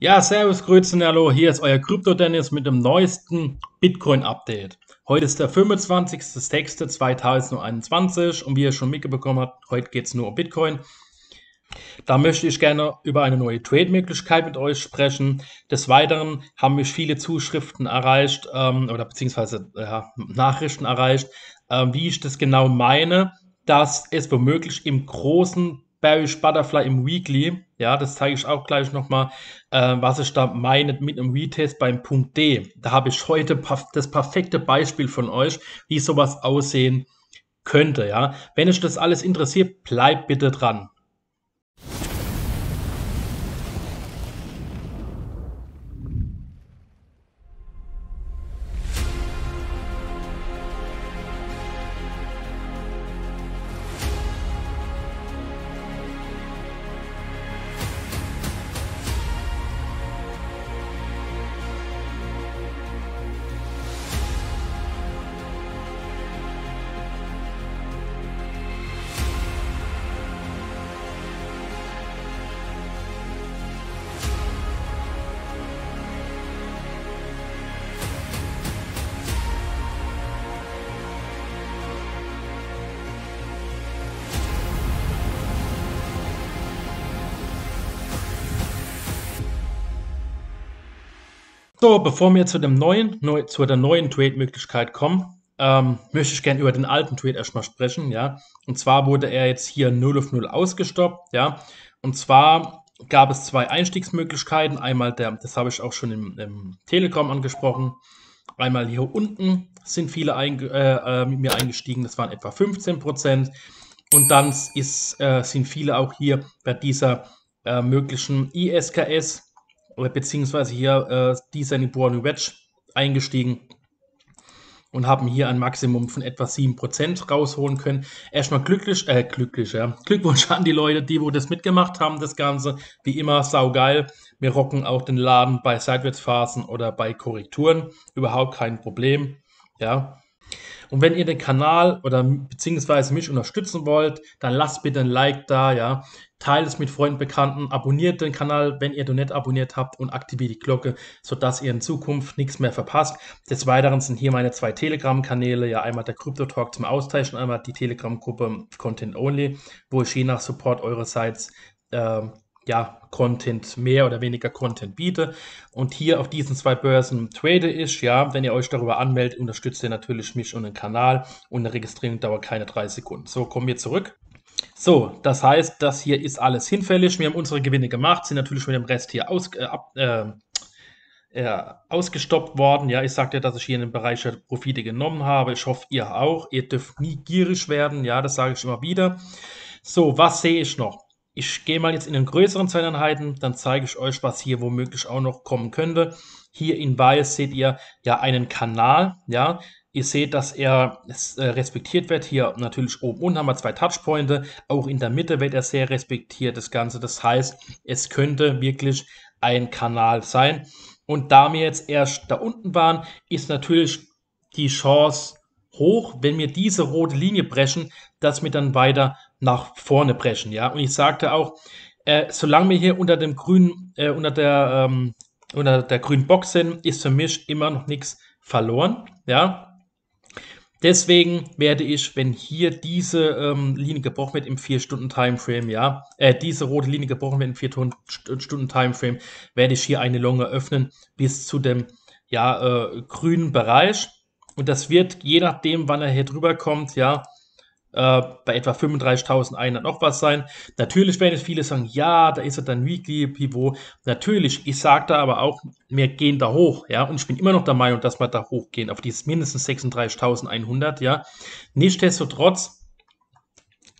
Ja, servus, Grüßen, hallo, hier ist euer Krypto-Dennis mit dem neuesten Bitcoin-Update. Heute ist der 25.06.2021 und wie ihr schon mitbekommen habt, heute geht es nur um Bitcoin. Da möchte ich gerne über eine neue Trade-Möglichkeit mit euch sprechen. Des Weiteren haben mich viele Zuschriften erreicht ähm, oder beziehungsweise äh, Nachrichten erreicht, äh, wie ich das genau meine, dass es womöglich im großen Bearish Butterfly im Weekly. Ja, das zeige ich auch gleich nochmal, äh, was ich da meine mit einem Retest beim Punkt D. Da habe ich heute das perfekte Beispiel von euch, wie sowas aussehen könnte. Ja, wenn euch das alles interessiert, bleibt bitte dran. So, bevor wir zu, dem neuen, neu, zu der neuen Trade-Möglichkeit kommen, ähm, möchte ich gerne über den alten Trade erstmal sprechen. Ja? Und zwar wurde er jetzt hier 0 auf 0 ausgestoppt. Ja? Und zwar gab es zwei Einstiegsmöglichkeiten. Einmal, der, das habe ich auch schon im, im Telekom angesprochen. Einmal hier unten sind viele einge äh, äh mit mir eingestiegen, das waren etwa 15 Prozent. Und dann ist, äh, sind viele auch hier bei dieser äh, möglichen ISKS beziehungsweise hier äh, die seine Borny Wedge eingestiegen und haben hier ein Maximum von etwa 7% rausholen können. Erstmal glücklich, äh, glücklich, ja. Glückwunsch an die Leute, die wo das mitgemacht haben, das Ganze. Wie immer, saugeil. Wir rocken auch den Laden bei Seitwärtsphasen oder bei Korrekturen. Überhaupt kein Problem, ja. Und wenn ihr den Kanal oder beziehungsweise mich unterstützen wollt, dann lasst bitte ein Like da, ja. Teilt es mit Freunden, Bekannten, abonniert den Kanal, wenn ihr noch nicht abonniert habt und aktiviert die Glocke, sodass ihr in Zukunft nichts mehr verpasst. Des Weiteren sind hier meine zwei Telegram-Kanäle, ja einmal der Crypto Talk zum Austausch und einmal die Telegram-Gruppe Content Only, wo ich je nach Support eurerseits äh, ja, Content, mehr oder weniger Content biete und hier auf diesen zwei Börsen trade ich, ja, wenn ihr euch darüber anmeldet, unterstützt ihr natürlich mich und den Kanal und eine Registrierung dauert keine drei Sekunden. So, kommen wir zurück. So, das heißt, das hier ist alles hinfällig. Wir haben unsere Gewinne gemacht, sind natürlich mit dem Rest hier aus, äh, äh, äh, ausgestoppt worden. Ja, ich sagte, dass ich hier in den Bereich der Profite genommen habe. Ich hoffe, ihr auch. Ihr dürft nie gierig werden. Ja, das sage ich immer wieder. So, was sehe ich noch? Ich gehe mal jetzt in den größeren Zeiteinheiten, dann zeige ich euch, was hier womöglich auch noch kommen könnte. Hier in Bias seht ihr ja einen Kanal, ja. Ihr seht, dass er äh, respektiert wird. Hier natürlich oben unten haben wir zwei Touchpointe. Auch in der Mitte wird er sehr respektiert, das Ganze. Das heißt, es könnte wirklich ein Kanal sein. Und da wir jetzt erst da unten waren, ist natürlich die Chance hoch, wenn wir diese rote Linie brechen, dass wir dann weiter nach vorne brechen, ja. Und ich sagte auch, äh, solange wir hier unter dem grünen, äh, unter der, ähm, unter der grünen Box sind, ist für mich immer noch nichts verloren, ja. Deswegen werde ich, wenn hier diese ähm, Linie gebrochen wird im 4-Stunden-Timeframe, ja, äh, diese rote Linie gebrochen wird im 4-Stunden-Timeframe, werde ich hier eine Longe öffnen bis zu dem, ja, äh, grünen Bereich. Und das wird, je nachdem, wann er hier drüber kommt, ja, äh, bei etwa 35.000 Einheiten noch was sein. Natürlich werden jetzt viele sagen, ja, da ist ja dann Weekly Pivot. Natürlich, ich sage da aber auch, wir gehen da hoch, ja, und ich bin immer noch der Meinung, dass wir da hochgehen, auf dieses mindestens 36.100, ja. Nichtsdestotrotz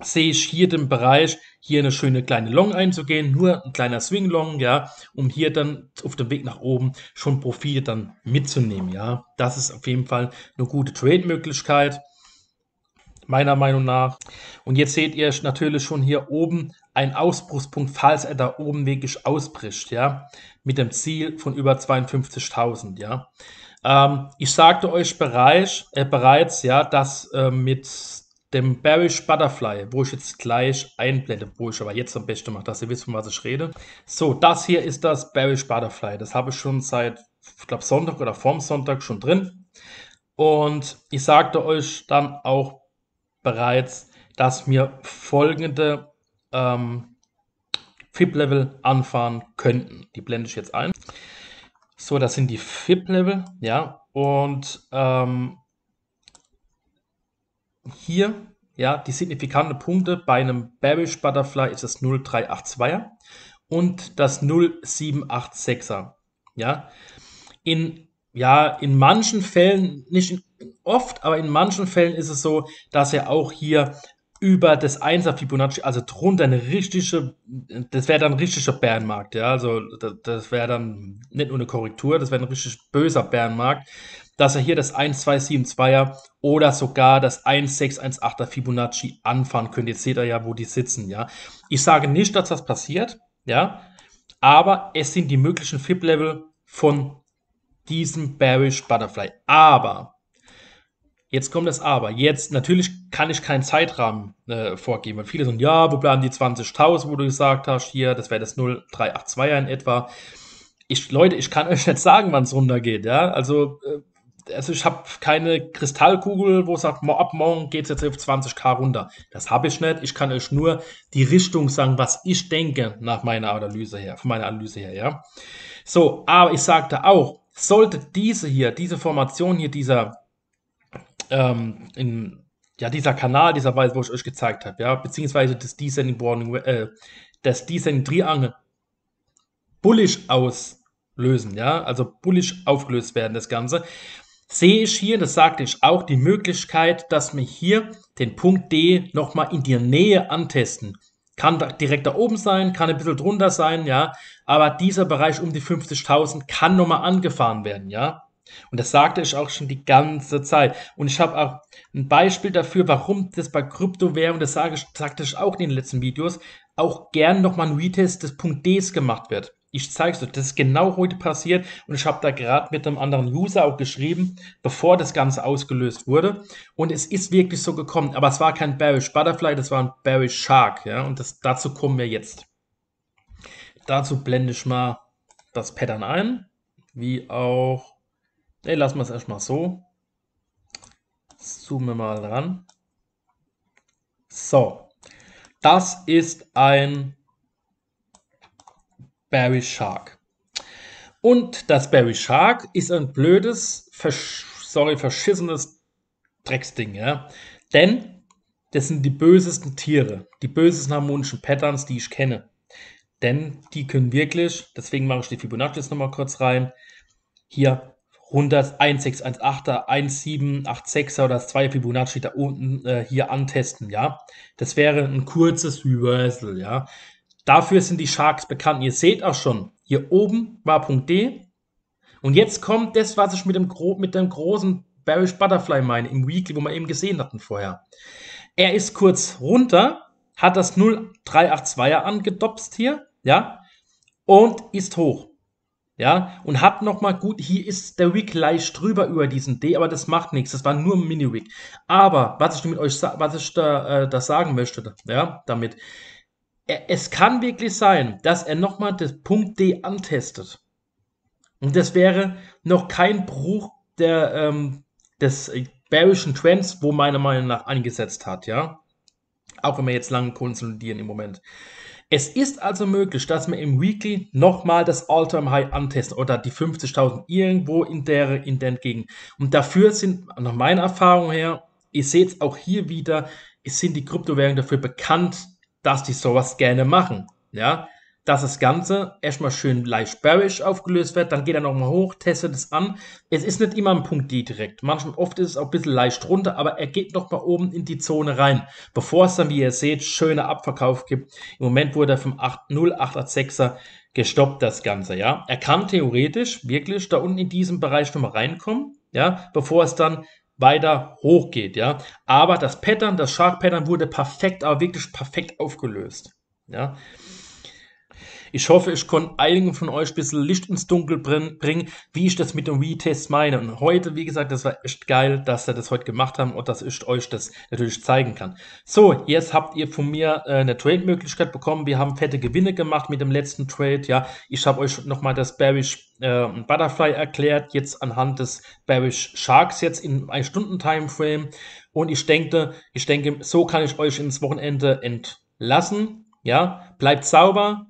sehe ich hier den Bereich, hier eine schöne kleine Long einzugehen, nur ein kleiner Swing Long, ja, um hier dann auf dem Weg nach oben schon Profite dann mitzunehmen, ja. Das ist auf jeden Fall eine gute Trade-Möglichkeit meiner Meinung nach. Und jetzt seht ihr natürlich schon hier oben einen Ausbruchspunkt, falls er da oben wirklich ausbricht, ja, mit dem Ziel von über 52.000, ja. Ähm, ich sagte euch bereich, äh, bereits, ja, dass äh, mit dem Bearish Butterfly, wo ich jetzt gleich einblende, wo ich aber jetzt am besten mache, dass ihr wisst, von was ich rede. So, das hier ist das Bearish Butterfly. Das habe ich schon seit, ich glaube, Sonntag oder vorm Sonntag schon drin. Und ich sagte euch dann auch bereits, dass wir folgende ähm, FIP-Level anfahren könnten. Die blende ich jetzt ein. So, das sind die FIP-Level, ja, und ähm, hier, ja, die signifikanten Punkte bei einem Bearish Butterfly ist das 0382er und das 0786er, ja. In, ja, in manchen Fällen, nicht in oft, aber in manchen Fällen ist es so, dass er auch hier über das 1er Fibonacci, also drunter eine richtige, das wäre dann ein richtiger Bärenmarkt, ja, also das, das wäre dann nicht nur eine Korrektur, das wäre ein richtig böser Bärenmarkt, dass er hier das 1272er oder sogar das 1618er Fibonacci anfahren könnte. Jetzt seht ihr ja, wo die sitzen, ja. Ich sage nicht, dass das passiert, ja, aber es sind die möglichen Fib-Level von diesem Bearish Butterfly. Aber Jetzt kommt das Aber. Jetzt, natürlich kann ich keinen Zeitrahmen äh, vorgeben, weil viele sagen, ja, wo bleiben die 20.000, wo du gesagt hast, hier, das wäre das 0382er in etwa. Ich, Leute, ich kann euch nicht sagen, wann es runtergeht, ja. Also, äh, also ich habe keine Kristallkugel, wo es sagt, ab morgen geht es jetzt auf 20k runter. Das habe ich nicht. Ich kann euch nur die Richtung sagen, was ich denke nach meiner Analyse her, von meiner Analyse her, ja. So, aber ich sagte auch, sollte diese hier, diese Formation hier, dieser ähm, in ja, dieser Kanal, dieser Weise, wo ich euch gezeigt habe, ja, beziehungsweise das Descending Warning, äh, das Descending Triangle bullish auslösen, ja, also bullish aufgelöst werden, das Ganze, sehe ich hier, das sagte ich auch, die Möglichkeit, dass wir hier den Punkt D nochmal in der Nähe antesten. Kann direkt da oben sein, kann ein bisschen drunter sein, ja, aber dieser Bereich um die 50.000 kann nochmal angefahren werden, ja. Und das sagte ich auch schon die ganze Zeit. Und ich habe auch ein Beispiel dafür, warum das bei Kryptowährungen, das sage ich, sagte ich auch in den letzten Videos, auch gern nochmal ein Retest des Punkt Ds gemacht wird. Ich zeige es euch, das ist genau heute passiert und ich habe da gerade mit einem anderen User auch geschrieben, bevor das Ganze ausgelöst wurde. Und es ist wirklich so gekommen, aber es war kein Bearish Butterfly, das war ein Bearish Shark. Ja? Und das, dazu kommen wir jetzt. Dazu blende ich mal das Pattern ein, wie auch Ne, lassen wir es erstmal so. Zoomen wir mal dran. So, das ist ein Barry Shark. Und das Barry Shark ist ein blödes, versch sorry, verschissenes Drecksding, ja. Denn das sind die bösesten Tiere, die bösesten harmonischen Patterns, die ich kenne. Denn die können wirklich, deswegen mache ich die Fibonacci jetzt nochmal kurz rein, hier 100 1618er, 1786er oder das 2 Fibonacci da unten äh, hier antesten, ja. Das wäre ein kurzes Reversal, ja. Dafür sind die Sharks bekannt. Ihr seht auch schon, hier oben war Punkt D. Und jetzt kommt das, was ich mit dem, Gro mit dem großen Bearish Butterfly meine, im Weekly, wo wir eben gesehen hatten vorher. Er ist kurz runter, hat das 0382er angedopst hier, ja, und ist hoch. Ja, und hab nochmal gut, hier ist der Wick leicht drüber über diesen D, aber das macht nichts. Das war nur ein Mini-Wick. Aber was ich mit euch was ich da, äh, das sagen möchte, ja, damit. Er, es kann wirklich sein, dass er nochmal das Punkt D antestet. Und das wäre noch kein Bruch der, ähm, des äh, bearischen Trends, wo meiner Meinung nach angesetzt hat, ja. Auch wenn wir jetzt lang konsolidieren im Moment. Es ist also möglich, dass wir im Weekly nochmal das All-Time-High antesten oder die 50.000 irgendwo in der, in der Gegend. Und dafür sind, nach meiner Erfahrung her, ihr seht es auch hier wieder, es sind die Kryptowährungen dafür bekannt, dass die sowas gerne machen. Ja, dass das Ganze erstmal schön leicht bearish aufgelöst wird, dann geht er nochmal hoch, testet es an. Es ist nicht immer ein Punkt D direkt. Manchmal oft ist es auch ein bisschen leicht runter, aber er geht nochmal oben in die Zone rein, bevor es dann, wie ihr seht, schöne Abverkauf gibt. Im Moment wurde er vom 0,886er gestoppt, das Ganze, ja. Er kann theoretisch wirklich da unten in diesem Bereich nochmal reinkommen, ja, bevor es dann weiter hochgeht, ja. Aber das Pattern, das Shark Pattern wurde perfekt, aber wirklich perfekt aufgelöst, ja. Ich hoffe, ich konnte einigen von euch ein bisschen Licht ins Dunkel bringen, wie ich das mit dem Retest meine. Und heute, wie gesagt, das war echt geil, dass wir das heute gemacht haben und dass ich euch das natürlich zeigen kann. So, jetzt habt ihr von mir äh, eine Trade-Möglichkeit bekommen. Wir haben fette Gewinne gemacht mit dem letzten Trade. Ja, ich habe euch nochmal das Bearish äh, Butterfly erklärt, jetzt anhand des Bearish Sharks jetzt in 1 Stunden Timeframe. Und ich denke, ich denke, so kann ich euch ins Wochenende entlassen. Ja, bleibt sauber,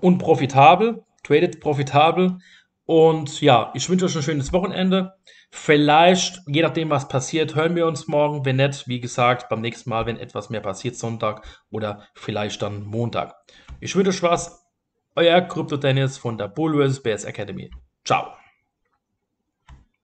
unprofitabel, tradet profitabel. Und ja, ich wünsche euch ein schönes Wochenende. Vielleicht, je nachdem, was passiert, hören wir uns morgen. Wenn nicht, wie gesagt, beim nächsten Mal, wenn etwas mehr passiert, Sonntag oder vielleicht dann Montag. Ich wünsche euch was. Euer Krypto Dennis von der Bull vs. Bears Academy. Ciao.